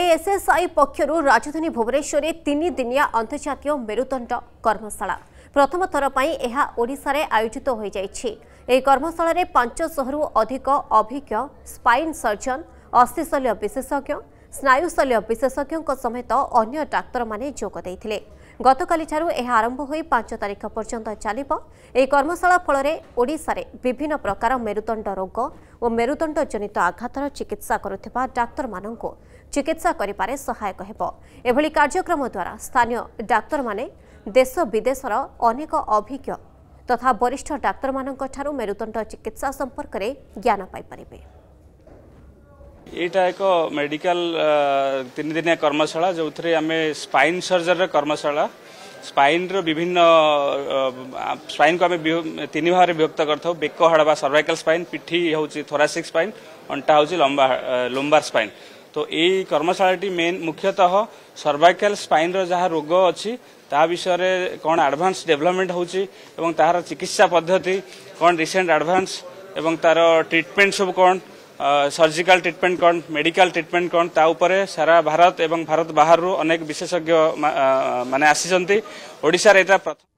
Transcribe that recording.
এএসএসআই পক্ষর রাজধানী ভুবনেশ্বরে তিনদিনিয়া আন্তর্জাতীয় মেরুদণ্ড কর্মশালা প্রথম থর এহা ওড়শার আয়োজিত হয়ে যাই এই কর্মশালার পাঁচশহরু অধিক অভিজ্ঞ স্পাইন সর্জন অস্থিশল্য বিশেষজ্ঞ স্নায়ুশল্য বিশেষজ্ঞ সমেত অন্য ডাক্তার মানে যোগ দিয়ে ଗତକାଲିଠାରୁ ଏହା ଆରମ୍ଭ ହୋଇ ପାଞ୍ଚ ତାରିଖ ପର୍ଯ୍ୟନ୍ତ ଚାଲିବ ଏହି କର୍ମଶାଳା ଫଳରେ ଓଡ଼ିଶାରେ ବିଭିନ୍ନ ପ୍ରକାର ମେରୁଦଣ୍ଡ ରୋଗ ଓ ମେରୁଦଣ୍ଡ ଜନିତ ଆଘାତର ଚିକିତ୍ସା କରୁଥିବା ଡାକ୍ତରମାନଙ୍କୁ ଚିକିତ୍ସା କରିବାରେ ସହାୟକ ହେବ ଏଭଳି କାର୍ଯ୍ୟକ୍ରମ ଦ୍ୱାରା ସ୍ଥାନୀୟ ଡାକ୍ତରମାନେ ଦେଶ ବିଦେଶର ଅନେକ ଅଭିଜ୍ଞ ତଥା ବରିଷ୍ଠ ଡାକ୍ତରମାନଙ୍କଠାରୁ ମେରୁଦଣ୍ଡ ଚିକିତ୍ସା ସମ୍ପର୍କରେ ଜ୍ଞାନ ପାଇପାରିବେ ଏଇଟା ଏକ ମେଡ଼ିକାଲ ତିନିଦିନିଆ କର୍ମଶାଳା ଯେଉଁଥିରେ ଆମେ ସ୍ପାଇନ୍ ସର୍ଜରୀର କର୍ମଶାଳା ସ୍ପାଇନ୍ର ବିଭିନ୍ନ ସ୍ପାଇନ୍କୁ ଆମେ ତିନି ଭାଗରେ ବିଭକ୍ତ କରିଥାଉ ବେକ ହାଡ଼ ବା ସର୍ଭାଇକାଲ ସ୍ପାଇନ୍ ପିଠି ହେଉଛି ଥୋରାସିକ୍ ସ୍ପାଇନ୍ ଅଣ୍ଟା ହେଉଛି ଲମ୍ବା ଲମ୍ବାର ସ୍ପାଇନ୍ ତ ଏଇ କର୍ମଶାଳାଟି ମେନ୍ ମୁଖ୍ୟତଃ ସର୍ଭାଇକାଲ ସ୍ପାଇନ୍ର ଯାହା ରୋଗ ଅଛି ତାହା ବିଷୟରେ କ'ଣ ଆଡ଼ଭାନ୍ସ ଡେଭଲପମେଣ୍ଟ ହେଉଛି ଏବଂ ତାହାର ଚିକିତ୍ସା ପଦ୍ଧତି କ'ଣ ରିସେଣ୍ଟ ଆଡ଼ଭାନ୍ସ ଏବଂ ତାର ଟ୍ରିଟମେଣ୍ଟ ସବୁ କ'ଣ सर्जिकल ट्रिटमेन्ट कन् मेडिकल ता उपरे सारा भारत एवं भारत रो अनेक विशेषज्ञ मे आसिओ